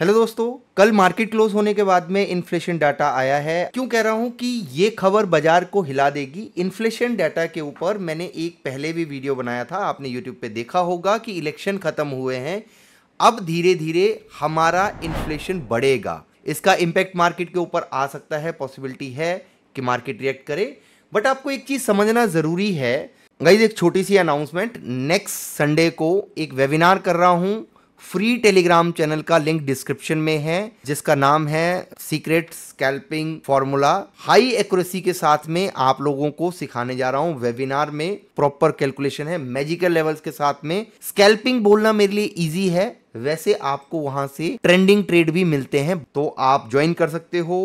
Hello दोस्तों कल market close होने के बाद में इन्फ्लेशन डाटा आया है क्यों कह रहा हूं कि ये खबर बाजार को हिला देगी इन्फ्लेशन डाटा के ऊपर मैंने एक पहले भी वीडियो बनाया था आपने यूट्यूब पे देखा होगा कि इलेक्शन ख़त्म हुए हैं अब धीरे धीरे हमारा इन्फ्लेशन बढ़ेगा इसका इम्पैक्ट मार्केट के ऊपर आ सकता है पॉसिबिलिटी है कि मार्केट रिएक्ट करे बट आपको एक चीज़ समझना ज़रूरी है गई एक छोटी सी अनाउंसमेंट नेक्स्ट संडे को एक वेबिनार कर रहा हूँ फ्री टेलीग्राम चैनल का लिंक डिस्क्रिप्शन में है जिसका नाम है secret scalping formula high accuracy के साथ में आप लोगों को सिखाने जा रहा हूं वेबिनार में प्रॉपर कैलकुलेशन है मैजिकल लेवल्स के साथ में स्कैल्पिंग बोलना मेरे लिए इजी है वैसे आपको वहां से ट्रेंडिंग ट्रेड भी मिलते हैं तो आप ज्वाइन कर सकते हो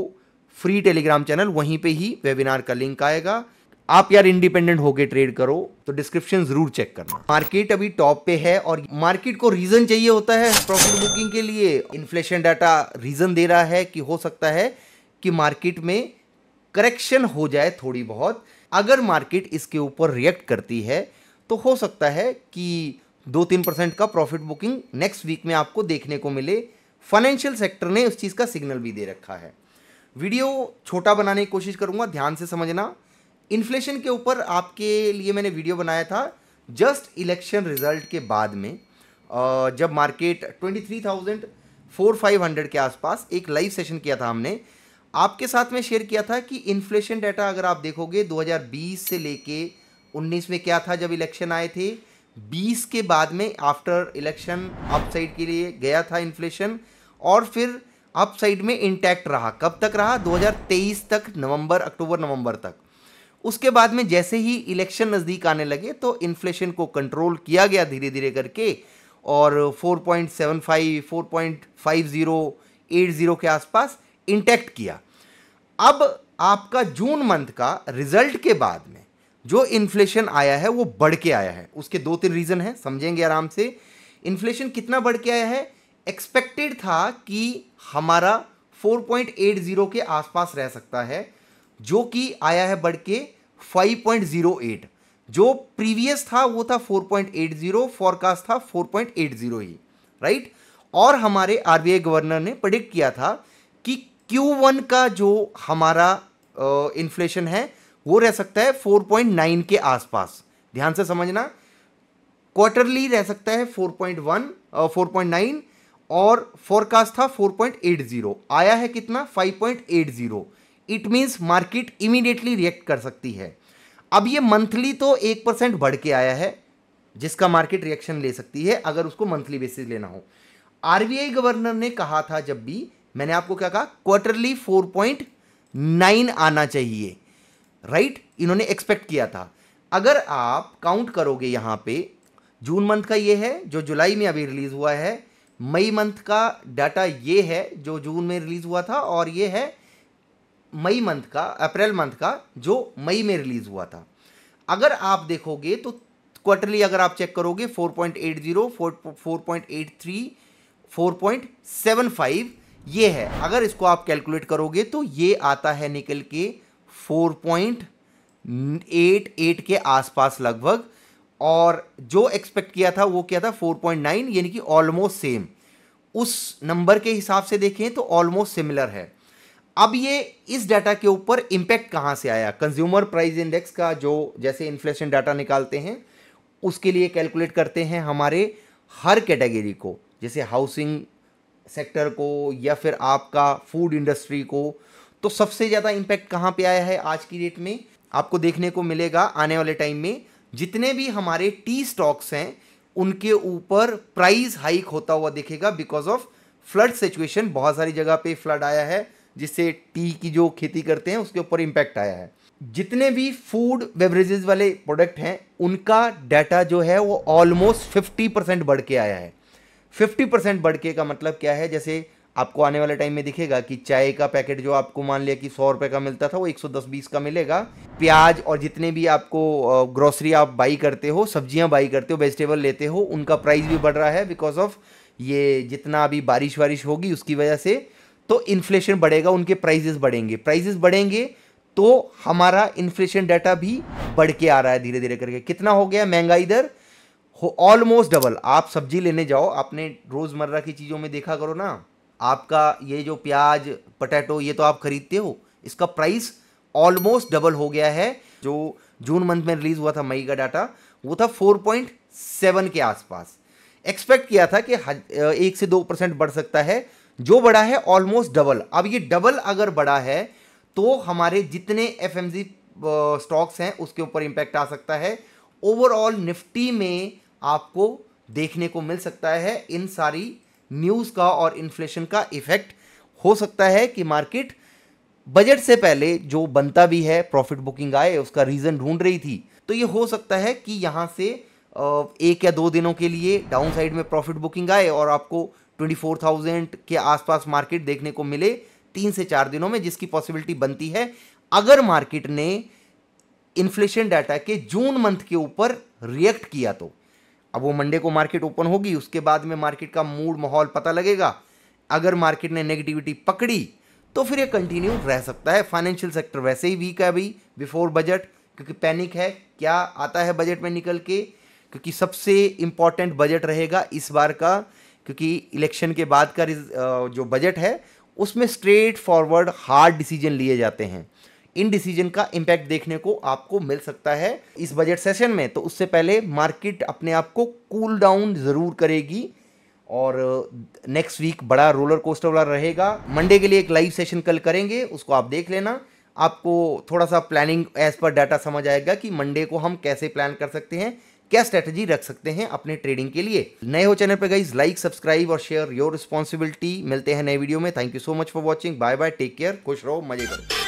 फ्री टेलीग्राम चैनल वहीं पे ही वेबिनार का लिंक आएगा आप यार इंडिपेंडेंट होके ट्रेड करो तो डिस्क्रिप्शन जरूर चेक करना मार्केट अभी टॉप पे है और मार्केट को रीजन चाहिए होता है प्रॉफिट बुकिंग के लिए इन्फ्लेशन डाटा रीजन दे रहा है कि हो सकता है कि मार्केट में करेक्शन हो जाए थोड़ी बहुत अगर मार्केट इसके ऊपर रिएक्ट करती है तो हो सकता है कि दो तीन परसेंट का प्रॉफिट बुकिंग नेक्स्ट वीक में आपको देखने को मिले फाइनेंशियल सेक्टर ने उस चीज़ का सिग्नल भी दे रखा है वीडियो छोटा बनाने की कोशिश करूँगा ध्यान से समझना इन्फ्लेशन के ऊपर आपके लिए मैंने वीडियो बनाया था जस्ट इलेक्शन रिजल्ट के बाद में जब market twenty three thousand four five hundred के आसपास एक लाइव सेशन किया था हमने आपके साथ में शेयर किया था कि इन्फ्लेशन डाटा अगर आप देखोगे 2020 से लेके 19 में क्या था जब इलेक्शन आए थे 20 के बाद में आफ्टर इलेक्शन अपसाइड के लिए गया था इन्फ्लेशन और फिर अपसाइड में इंटैक्ट रहा कब तक रहा 2023 तक नवंबर अक्टूबर नवंबर तक उसके बाद में जैसे ही इलेक्शन नज़दीक आने लगे तो इन्फ्लेशन को कंट्रोल किया गया धीरे धीरे करके और 4.75, 4.50, 80 के आसपास इंटेक्ट किया अब आपका जून मंथ का रिजल्ट के बाद में जो इन्फ्लेशन आया है वो बढ़ के आया है उसके दो तीन रीज़न हैं समझेंगे आराम से इन्फ्लेशन कितना बढ़ के आया है एक्सपेक्टेड था कि हमारा 4.80 के आसपास रह सकता है जो कि आया है बढ़ के फाइव पॉइंट जीरो एट जो प्रीवियस था वो था four point eight zero forecast था फोर पॉइंट एट जीरो ही राइट और हमारे आरबीआई गवर्नर ने प्रडिक्ट किया था कि Q1 का जो हमारा इन्फ्लेशन है वो रह सकता है 4.9 के आसपास ध्यान से समझना क्वार्टरली रह सकता है 4.1 4.9 और फोरकास्ट था 4.80 आया है कितना 5.80 it means market immediately react कर सकती है अब ये मंथली तो एक परसेंट बढ़ के आया है जिसका मार्केट रिएक्शन ले सकती है अगर उसको मंथली बेसिस लेना हो आरबीआई गवर्नर ने कहा था जब भी मैंने आपको क्या कहा क्वार्टरली फोर पॉइंट नाइन आना चाहिए राइट right? इन्होंने एक्सपेक्ट किया था अगर आप काउंट करोगे यहां पे जून मंथ का ये है जो जुलाई में अभी रिलीज़ हुआ है मई मंथ का डाटा ये है जो जून में रिलीज़ हुआ था और ये है मई मंथ का अप्रैल मंथ का जो मई में रिलीज़ हुआ था अगर आप देखोगे तो क्वार्टरली अगर आप चेक करोगे 4.80, 4.83, 4.75 ये है अगर इसको आप कैलकुलेट करोगे तो ये आता है निकल के 4.88 के आसपास लगभग और जो एक्सपेक्ट किया था वो क्या था 4.9 यानी कि ऑलमोस्ट सेम उस नंबर के हिसाब से देखें तो ऑलमोस्ट सिमिलर है अब ये इस डाटा के ऊपर इंपैक्ट कहाँ से आया कंज्यूमर प्राइस इंडेक्स का जो जैसे इन्फ्लेशन डाटा निकालते हैं उसके लिए कैलकुलेट करते हैं हमारे हर कैटेगरी को जैसे हाउसिंग सेक्टर को या फिर आपका फूड इंडस्ट्री को तो सबसे ज़्यादा इम्पैक्ट कहाँ पे आया है आज की डेट में आपको देखने को मिलेगा आने वाले टाइम में जितने भी हमारे टी स्टॉक्स हैं उनके ऊपर प्राइस हाइक होता हुआ दिखेगा बिकॉज ऑफ फ्लड सिचुएशन बहुत सारी जगह पे फ्लड आया है जिससे टी की जो खेती करते हैं उसके ऊपर इम्पैक्ट आया है जितने भी फूड बेवरेजेस वाले प्रोडक्ट हैं उनका डाटा जो है वो ऑलमोस्ट 50 परसेंट बढ़ के आया है 50 परसेंट बढ़ के का मतलब क्या है जैसे आपको आने वाले टाइम में दिखेगा कि चाय का पैकेट जो आपको मान लिया कि सौ रुपए का मिलता था वो एक सौ दस बीस का मिलेगा प्याज और जितने भी आपको ग्रोसरी आप बाई करते हो सब्जियां बाई करते हो वेजिटेबल लेते हो उनका प्राइस भी बढ़ रहा है बिकॉज ऑफ ये जितना अभी बारिश वारिश होगी उसकी वजह से तो इन्फ्लेशन बढ़ेगा उनके प्राइजेस बढ़ेंगे प्राइजेस बढ़ेंगे तो हमारा इन्फ्लेशन डाटा भी बढ़ के आ रहा है धीरे धीरे करके कितना हो गया महंगाई दर ऑलमोस्ट डबल आप सब्जी लेने जाओ आपने रोज़मर्रा की चीज़ों में देखा करो ना आपका ये जो प्याज पटेटो ये तो आप खरीदते हो इसका प्राइस ऑलमोस्ट डबल हो गया है जो जून मंथ में रिलीज़ हुआ था मई का डाटा वो था 4.7 के आसपास एक्सपेक्ट किया था कि एक से दो परसेंट बढ़ सकता है जो बड़ा है ऑलमोस्ट डबल अब ये डबल अगर बड़ा है तो हमारे जितने एफ स्टॉक्स हैं उसके ऊपर इंपैक्ट आ सकता है ओवरऑल निफ्टी में आपको देखने को मिल सकता है इन सारी न्यूज़ का और इन्फ्लेशन का इफेक्ट हो सकता है कि मार्केट बजट से पहले जो बनता भी है प्रॉफिट बुकिंग आए उसका रीज़न ढूंढ रही थी तो ये हो सकता है कि यहाँ से एक या दो दिनों के लिए डाउन साइड में प्रॉफिट बुकिंग आए और आपको 24,000 के आसपास मार्केट देखने को मिले तीन से चार दिनों में जिसकी पॉसिबिलिटी बनती है अगर मार्केट ने इन्फ्लेशन डाटा के जून मंथ के ऊपर रिएक्ट किया तो अब वो मंडे को मार्केट ओपन होगी उसके बाद में मार्केट का मूड माहौल पता लगेगा अगर मार्केट ने नेगेटिविटी पकड़ी तो फिर ये कंटिन्यू रह सकता है फाइनेंशियल सेक्टर वैसे ही वीक है अभी बिफोर बजट क्योंकि पैनिक है क्या आता है बजट में निकल के क्योंकि सबसे इंपॉर्टेंट बजट रहेगा इस बार का क्योंकि इलेक्शन के बाद का जो बजट है उसमें स्ट्रेट फॉरवर्ड हार्ड डिसीजन लिए जाते हैं इन डिसीजन का इम्पैक्ट देखने को आपको मिल सकता है इस बजट सेशन में तो उससे पहले मार्केट अपने आप को कूल डाउन ज़रूर करेगी और नेक्स्ट वीक बड़ा रोलर कोस्टर वाला रहेगा मंडे के लिए एक लाइव सेशन कल करेंगे उसको आप देख लेना आपको थोड़ा सा प्लानिंग एज पर डाटा समझ आएगा कि मंडे को हम कैसे प्लान कर सकते हैं क्या स्ट्रेटेजी रख सकते हैं अपने ट्रेडिंग के लिए नए हो चैनल पर गाइज लाइक सब्सक्राइब और शेयर योर रिस्पॉन्सिबिलिटी मिलते हैं नए वीडियो में thank you so much for watching bye bye take care खुश रहो मजे करो